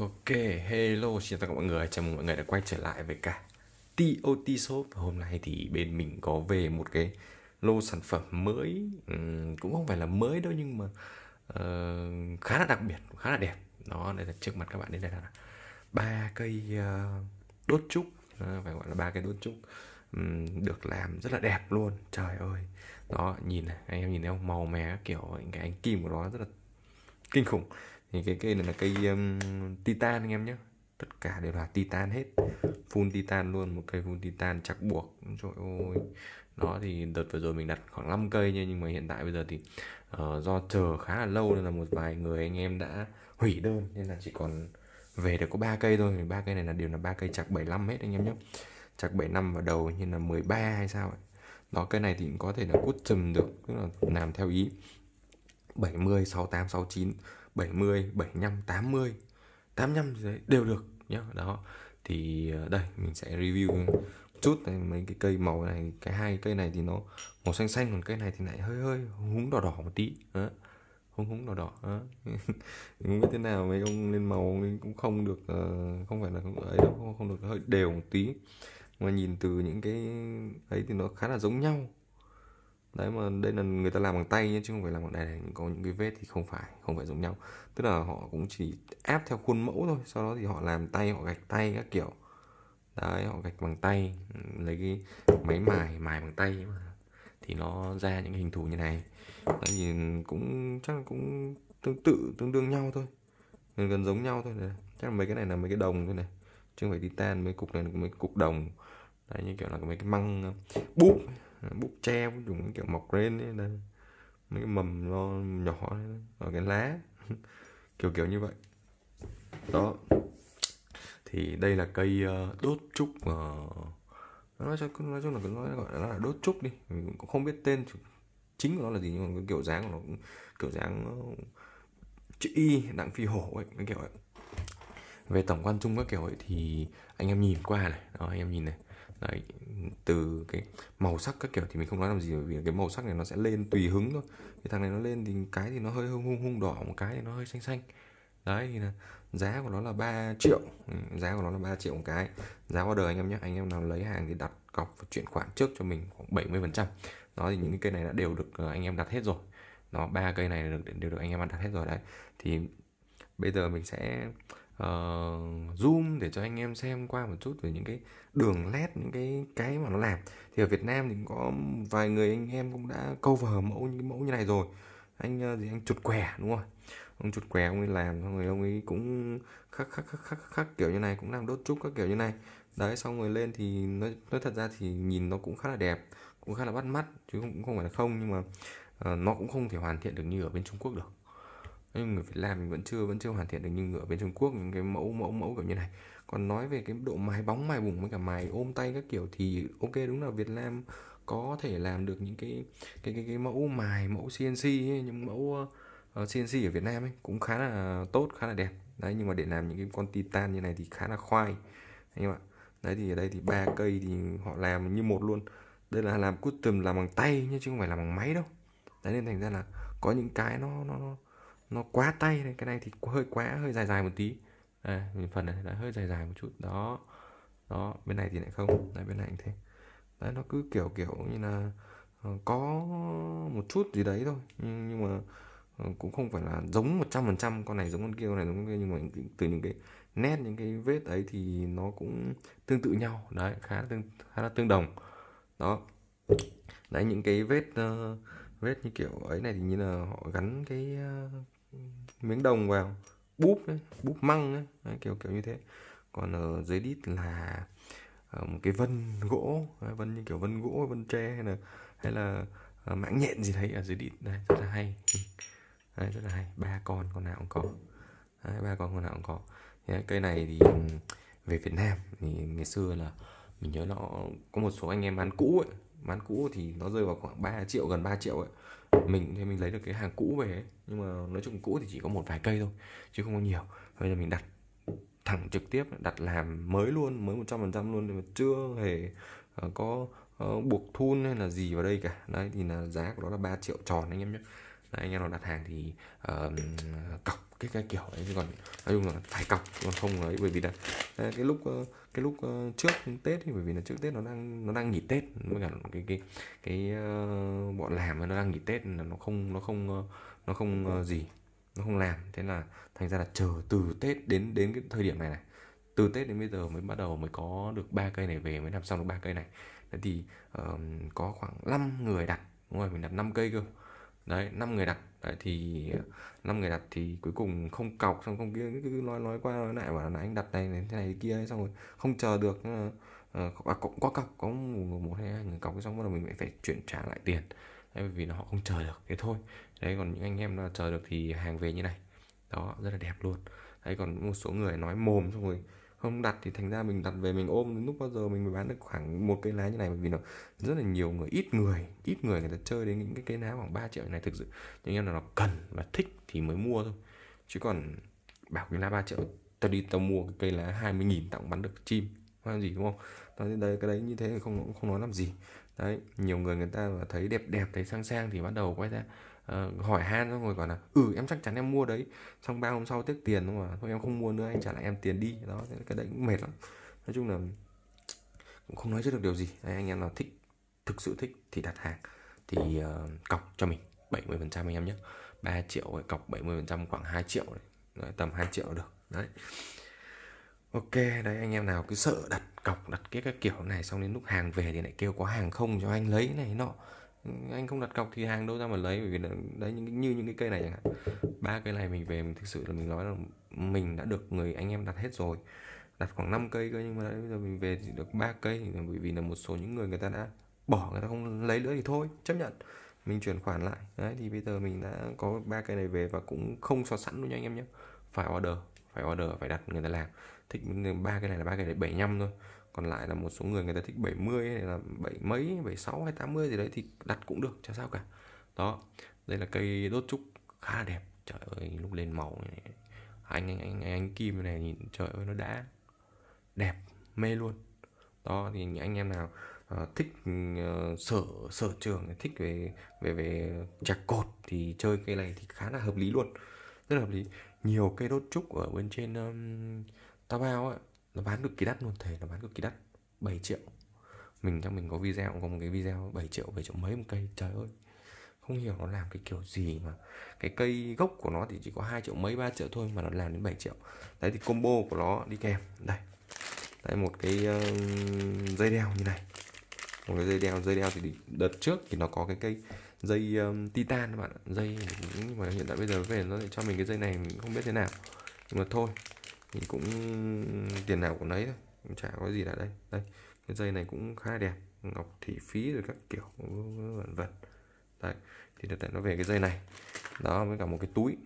Ok, hello, xin chào tất cả mọi người, chào mừng mọi người đã quay trở lại với cả TOT Shop hôm nay thì bên mình có về một cái lô sản phẩm mới, uhm, cũng không phải là mới đâu nhưng mà uh, khá là đặc biệt, khá là đẹp Đó, đây là trước mặt các bạn đây là ba cây uh, đốt trúc, à, phải gọi là ba cây đốt trúc uhm, Được làm rất là đẹp luôn, trời ơi Đó, nhìn này, anh em nhìn thấy không, màu mè kiểu cái anh kim của nó rất là kinh khủng thì cái cây này là cây um, titan anh em nhé tất cả đều là titan hết full titan luôn một cây full titan chắc buộc trời ơi nó thì đợt vừa rồi mình đặt khoảng 5 cây nha nhưng mà hiện tại bây giờ thì uh, do chờ khá là lâu nên là một vài người anh em đã hủy đơn nên là chỉ còn về được có ba cây thôi ba cây này là đều là ba cây chạc 75 hết anh em nhé chạc 75 vào đầu như là 13 hay sao ấy đó cây này thì cũng có thể là cút custom được tức là làm theo ý 70 68 69 70, 75, 80 85 gì đấy đều được nhá đó thì ờ, đây mình sẽ review chút này, mấy cái cây màu này cái hai cây này thì nó màu xanh xanh còn cây này thì lại hơi hơi húng đỏ đỏ một tí đó. húng húng đỏ đỏ đó. không biết thế nào mấy ông lên màu cũng không được ờ, không phải là không ấy đâu không được hơi đều một tí mà nhìn từ những cái ấy thì nó khá là giống nhau đấy mà đây là người ta làm bằng tay nhé, chứ không phải làm bằng đài này có những cái vết thì không phải không phải giống nhau tức là họ cũng chỉ ép theo khuôn mẫu thôi sau đó thì họ làm tay họ gạch tay các kiểu đấy họ gạch bằng tay lấy cái máy mài mài bằng tay mà. thì nó ra những hình thù như này đấy thì cũng chắc là cũng tương tự tương đương nhau thôi gần gần giống nhau thôi này. chắc là mấy cái này là mấy cái đồng thôi này chứ không phải titan mấy cục này là mấy cục đồng đấy như kiểu là mấy cái măng búp bút tre cũng dùng kiểu mọc lên ấy, đây. mấy cái mầm lo nhỏ ấy, ở cái lá kiểu kiểu như vậy đó thì đây là cây ờ, đốt trúc uh, nói cho nói chung là cứ nói gọi là đốt trúc đi mình cũng không biết tên chính của nó là gì nhưng mà cái kiểu dáng của nó cũng kiểu dáng ờ, chữ y đặng phi hổ ấy cái kiểu ấy về tổng quan chung các kiểu ấy thì anh em nhìn qua này đó anh em nhìn này Đấy, từ cái màu sắc các kiểu thì mình không nói làm gì bởi vì cái màu sắc này nó sẽ lên tùy hứng thôi cái thằng này nó lên thì cái thì nó hơi hung hung hung đỏ một cái thì nó hơi xanh xanh đấy thì là giá của nó là 3 triệu ừ, giá của nó là 3 triệu một cái giá qua đời anh em nhé anh em nào lấy hàng thì đặt cọc và chuyển khoản trước cho mình khoảng 70 phần trăm đó thì những cái cây này đã đều được ờ, anh em đặt hết rồi nó ba cây này đều được anh em đặt hết rồi đấy thì bây giờ mình sẽ uh, zoom để cho anh em xem qua một chút về những cái đường nét những cái cái mà nó làm thì ở Việt Nam thì có vài người anh em cũng đã câu cover mẫu những mẫu như này rồi anh ờ, gì anh chuột què đúng không ông chuột què ông ấy làm xong rồi ông ấy cũng khắc khắc khắc khắc khắc kiểu như này cũng làm đốt trúc các kiểu như này đấy xong rồi lên thì nó nói thật ra thì nhìn nó cũng khá là đẹp cũng khá là bắt mắt chứ cũng không phải là không nhưng mà uh, nó cũng không thể hoàn thiện được như ở bên Trung Quốc được nhưng người Việt Nam mình vẫn chưa vẫn chưa hoàn thiện được như ở bên Trung Quốc những cái mẫu mẫu mẫu kiểu như này còn nói về cái độ mài bóng mài bùng với cả mài ôm tay các kiểu thì ok đúng là Việt Nam có thể làm được những cái cái cái, cái mẫu mài mẫu CNC ấy, những mẫu uh, ờ, CNC ở Việt Nam ấy cũng khá là tốt khá là đẹp đấy nhưng mà để làm những cái con titan như này thì khá là khoai anh em ạ đấy thì ở đây thì ba cây thì họ làm như một luôn đây là làm custom làm bằng tay nhé chứ không phải làm bằng máy đâu đấy nên thành ra là có những cái nó nó, nó nó quá tay đây cái này thì hơi quá hơi dài dài một tí đây, phần này đã hơi dài dài một chút đó đó bên này thì lại không đây bên này thế đấy nó cứ kiểu kiểu như là ờ, có một chút gì đấy thôi nhưng, nhưng mà ờ, cũng không phải là giống một trăm phần trăm con này giống con kia con này giống con kia nhưng mà từ những cái nét những cái vết ấy thì nó cũng tương tự nhau đấy khá là tương khá là tương đồng đó đấy những cái vết uh, vết như kiểu ấy này thì như là họ gắn cái uh, miếng đồng vào búp ấy, búp măng ấy, đấy, kiểu kiểu như thế còn ở dưới đít là ờ, một cái vân gỗ vân như kiểu vân gỗ vân tre hay là hay là ờ, mãng nhện gì đấy ở dưới đít đây rất là hay ừ. đấy, rất là hay ba con con nào cũng có đấy, ba con con nào cũng có đấy, cây này thì về Việt Nam thì ngày xưa là mình nhớ nó có một số anh em bán cũ ấy, bán cũ thì nó rơi vào khoảng 3 triệu gần 3 triệu ấy mình thì mình lấy được cái hàng cũ về ấy. nhưng mà nói chung cũ thì chỉ có một vài cây thôi chứ không có nhiều bây giờ mình đặt thẳng trực tiếp đặt làm mới luôn mới 100% luôn nhưng mà chưa hề ờ, có uh, buộc thun hay là gì vào đây cả đấy thì là giá của nó là 3 triệu tròn anh em nhé anh em nào đặt hàng thì uh, cọc cái cái kiểu đấy còn nói chung là phải cọc còn không ấy bởi vì là ờ, cái lúc ờ, cái lúc ờ, trước tết thì bởi vì là trước tết nó đang nó đang nghỉ tết với cả cái cái cái bọn làm nó đang nghỉ tết là nó không nó không nó không gì nó không làm thế là thành ra là chờ từ tết đến đến cái thời điểm này này từ tết đến bây giờ mới bắt đầu mới có được ba cây này về mới làm xong được ba cây này thế thì uh, có khoảng 5 người đặt đúng rồi mình đặt 5 cây cơ đấy năm người đặt đấy, thì năm người đặt thì cuối cùng không cọc xong không kia cứ nói nói qua nói lại bảo là anh đặt này thế này thế kia xong rồi không chờ được ờ, ờ, à, có, có cọc có một, một hay hai người cọc xong rồi mình phải chuyển trả lại tiền đấy, vì là họ không chờ được thế thôi đấy còn những anh em là chờ được thì hàng về như này đó rất là đẹp luôn đấy còn một số người nói mồm xong rồi không đặt thì thành ra mình đặt về mình ôm đến lúc bao giờ mình mới bán được khoảng một cây lá như này bởi vì nó rất là nhiều người ít người ít người người ta chơi đến những cái cây lá khoảng 3 triệu này thực sự nhưng em nào nó cần và thích thì mới mua thôi chứ còn bảo cái lá 3 triệu tao đi tao mua cái cây lá 20 nghìn tao cũng bắn được chim hoa gì đúng không tao đến đấy cái đấy như thế thì không không nói làm gì đấy nhiều người người ta thấy đẹp đẹp thấy sang sang thì bắt đầu quay ra uh, hỏi han xong rồi còn là ừ em chắc chắn em mua đấy xong ba hôm sau tiếc tiền đúng không thôi em không mua nữa anh trả lại em tiền đi đó cái đấy cũng mệt lắm nói chung là cũng không nói trước được điều gì đấy, anh em nào thích thực sự thích thì đặt hàng thì uh, cọc cho mình 70 phần trăm anh em nhé 3 triệu cọc 70 phần trăm khoảng 2 triệu đấy. tầm 2 triệu được đấy ok đấy anh em nào cứ sợ đặt cọc đặt cái các kiểu này xong đến lúc hàng về thì lại kêu có hàng không cho anh lấy này nọ anh không đặt cọc thì hàng đâu ra mà lấy bởi vì đấy những như những cái cây này chẳng hạn ba cây này mình về mình thực sự là mình nói là mình đã được người anh em đặt hết rồi đặt khoảng 5 cây cơ nhưng mà đấy, bây giờ mình về thì được ba cây thì bởi vì là một số những người người ta đã bỏ người ta không lấy nữa thì thôi chấp nhận mình chuyển khoản lại đấy thì bây giờ mình đã có ba cây này về và cũng không so sẵn luôn nha anh em nhé phải order phải order phải đặt người ta làm thích ba cái này là ba cái này 75 thôi còn lại là một số người người ta thích 70 hay là bảy mấy 76 hay 80 gì đấy thì đặt cũng được chả sao cả đó đây là cây đốt trúc khá là đẹp trời ơi lúc lên màu này. anh anh anh anh kim này nhìn trời ơi nó đã đẹp mê luôn đó thì anh em nào uh, thích uh, sở sở trường thích về về về chặt cột thì chơi cây này thì khá là hợp lý luôn rất là hợp lý nhiều cây đốt trúc ở bên trên um, tao bao ấy, nó bán cực kỳ đắt luôn thể nó bán cực kỳ đắt 7 triệu mình trong mình có video cũng có một cái video 7 triệu 7 triệu mấy một cây trời ơi không hiểu nó làm cái kiểu gì mà cái cây gốc của nó thì chỉ có hai triệu mấy 3 triệu thôi mà nó làm đến 7 triệu đấy thì combo của nó đi kèm đây đây một cái uh, dây đeo như này một cái dây đeo dây đeo thì đợt trước thì nó có cái cây dây um, titan các bạn dây nhưng mà hiện tại bây giờ về nó lại cho mình cái dây này mình không biết thế nào nhưng mà thôi thì cũng tiền nào của nấy thôi cũng chả có gì là đây đây cái dây này cũng khá là đẹp ngọc thị phí rồi các kiểu vân vân đấy thì đặt nó về cái dây này đó với cả một cái túi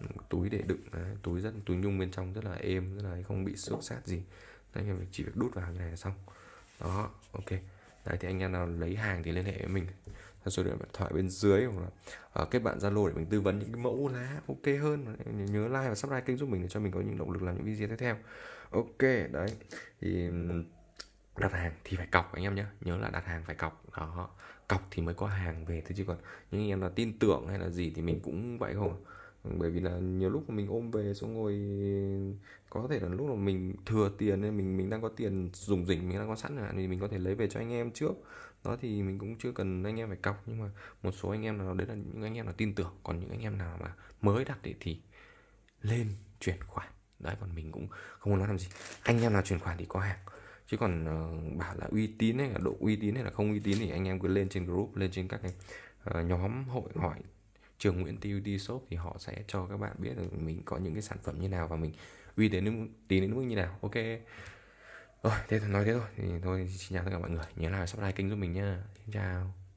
một túi để đựng đấy, túi rất túi nhung bên trong rất là êm rất là không bị xước sát gì đấy anh em chỉ việc đút vào cái này là xong đó ok đấy thì anh em nào lấy hàng thì liên hệ với mình số điện thoại bên dưới hoặc là à, kết bạn zalo để mình tư vấn những cái mẫu lá ok hơn nhớ like và subscribe kênh giúp mình để cho mình có những động lực làm những video tiếp theo ok đấy thì đặt hàng thì phải cọc anh em nhé nhớ là đặt hàng phải cọc đó cọc thì mới có hàng về thế chứ còn những em là tin tưởng hay là gì thì mình cũng vậy không bởi vì là nhiều lúc mình ôm về xuống ngồi có thể là lúc mà mình thừa tiền nên mình mình đang có tiền dùng dỉnh mình đang có sẵn thì mình có thể lấy về cho anh em trước đó thì mình cũng chưa cần anh em phải cọc nhưng mà một số anh em nào đấy là những anh em nào tin tưởng còn những anh em nào mà mới đặt thì, thì lên chuyển khoản đấy còn mình cũng không muốn nói làm gì anh em nào chuyển khoản thì có hàng chứ còn uh, bảo là uy tín hay là độ uy tín hay là không uy tín thì anh em cứ lên trên group lên trên các cái uh, nhóm hội hỏi trường Nguyễn TUD Shop thì họ sẽ cho các bạn biết là mình có những cái sản phẩm như nào và mình uy tín đến, tín đến mức như nào ok rồi thế thì nói thế thôi thì thôi xin chào tất cả mọi người nhớ là subscribe kênh giúp mình nha xin chào